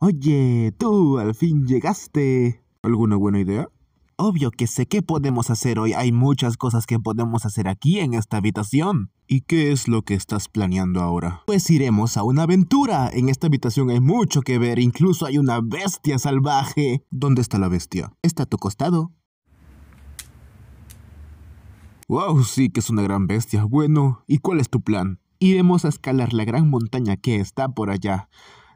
Oye, tú al fin llegaste. ¿Alguna buena idea? Obvio que sé qué podemos hacer hoy. Hay muchas cosas que podemos hacer aquí en esta habitación. ¿Y qué es lo que estás planeando ahora? Pues iremos a una aventura. En esta habitación hay mucho que ver. Incluso hay una bestia salvaje. ¿Dónde está la bestia? Está a tu costado. Wow, sí que es una gran bestia. Bueno, ¿y cuál es tu plan? Iremos a escalar la gran montaña que está por allá.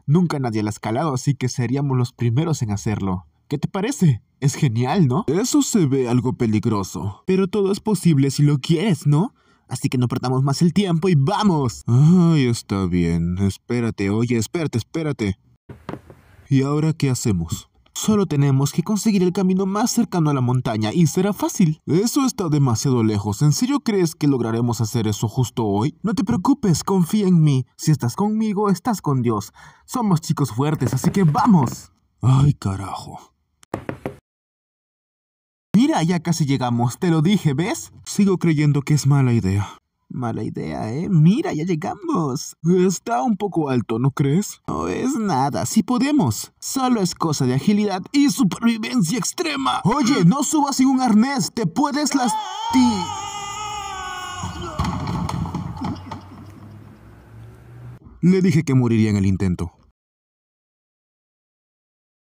Nunca nadie la ha escalado, así que seríamos los primeros en hacerlo. ¿Qué te parece? Es genial, ¿no? Eso se ve algo peligroso. Pero todo es posible si lo quieres, ¿no? Así que no perdamos más el tiempo y vamos. Ay, está bien. Espérate, oye, espérate, espérate. ¿Y ahora qué hacemos? Solo tenemos que conseguir el camino más cercano a la montaña y será fácil. Eso está demasiado lejos. ¿En serio crees que lograremos hacer eso justo hoy? No te preocupes, confía en mí. Si estás conmigo, estás con Dios. Somos chicos fuertes, así que vamos. Ay, carajo. Mira, ya casi llegamos, te lo dije, ¿ves? Sigo creyendo que es mala idea. Mala idea, ¿eh? Mira, ya llegamos. Está un poco alto, ¿no crees? No es nada, sí podemos. Solo es cosa de agilidad y supervivencia extrema. Oye, no subas sin un arnés, te puedes lastimar. Le dije que moriría en el intento.